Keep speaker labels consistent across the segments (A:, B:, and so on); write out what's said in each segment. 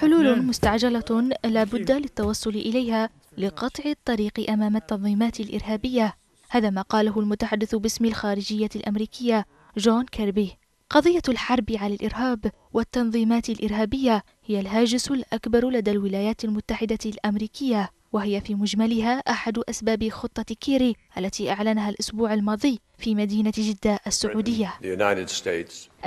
A: حلول نعم. مستعجلة لا بد للتوصل إليها لقطع الطريق أمام التنظيمات الإرهابية هذا ما قاله المتحدث باسم الخارجية الأمريكية جون كيربي قضية الحرب على الإرهاب والتنظيمات الإرهابية هي الهاجس الأكبر لدى الولايات المتحدة الأمريكية وهي في مجملها أحد أسباب خطة كيري التي أعلنها الأسبوع الماضي في مدينة جدة السعودية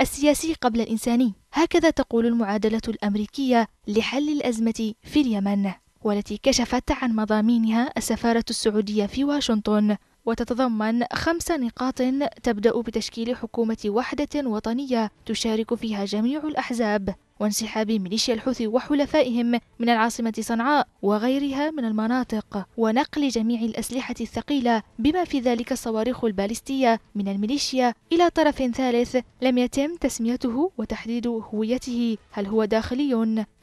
A: السياسي قبل الإنساني هكذا تقول المعادلة الأمريكية لحل الأزمة في اليمن والتي كشفت عن مضامينها السفارة السعودية في واشنطن وتتضمن خمس نقاط تبدأ بتشكيل حكومة وحدة وطنية تشارك فيها جميع الأحزاب وانسحاب ميليشيا الحوثي وحلفائهم من العاصمة صنعاء وغيرها من المناطق ونقل جميع الأسلحة الثقيلة بما في ذلك الصواريخ البالستية من الميليشيا إلى طرف ثالث لم يتم تسميته وتحديد هويته هل هو داخلي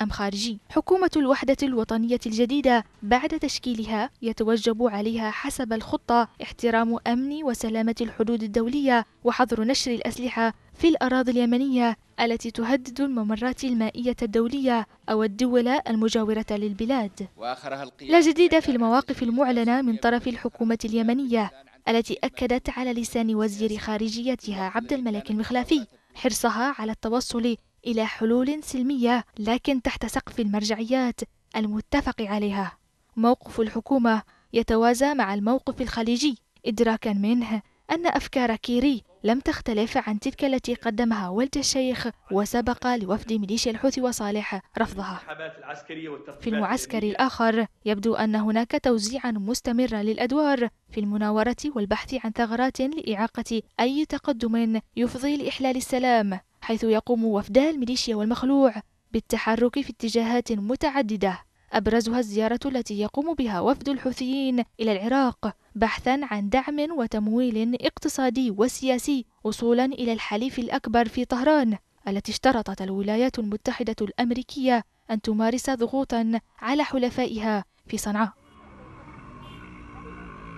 A: أم خارجي حكومة الوحدة الوطنية الجديدة بعد تشكيلها يتوجب عليها حسب الخطة احترام أمن وسلامة الحدود الدولية وحظر نشر الأسلحة في الأراضي اليمنية التي تهدد الممرات المائية الدولية أو الدول المجاورة للبلاد لا جديد في المواقف المعلنة من طرف الحكومة اليمنية التي أكدت على لسان وزير خارجيتها عبد الملك المخلافي حرصها على التوصل إلى حلول سلمية لكن تحت سقف المرجعيات المتفق عليها موقف الحكومة يتوازى مع الموقف الخليجي إدراكا منه أن أفكار كيري لم تختلف عن تلك التي قدمها ولد الشيخ وسبق لوفد ميليشيا الحوثي وصالح رفضها في المعسكر الآخر يبدو أن هناك توزيعا مستمرا للأدوار في المناورة والبحث عن ثغرات لإعاقة أي تقدم يفضي لإحلال السلام حيث يقوم وفدا الميليشيا والمخلوع بالتحرك في اتجاهات متعددة أبرزها الزيارة التي يقوم بها وفد الحوثيين إلى العراق بحثا عن دعم وتمويل اقتصادي وسياسي وصولا إلى الحليف الأكبر في طهران التي اشترطت الولايات المتحدة الأمريكية أن تمارس ضغوطا على حلفائها في صنعاء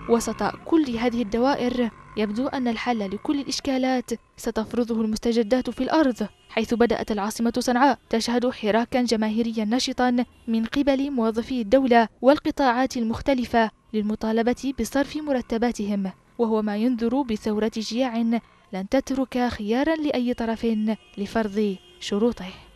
A: وسط كل هذه الدوائر يبدو أن الحل لكل الإشكالات ستفرضه المستجدات في الأرض حيث بدأت العاصمة صنعاء تشهد حراكا جماهيريا نشطا من قبل موظفي الدولة والقطاعات المختلفة للمطالبة بصرف مرتباتهم وهو ما ينذر بثورة جياع لن تترك خيارا لأي طرف لفرض شروطه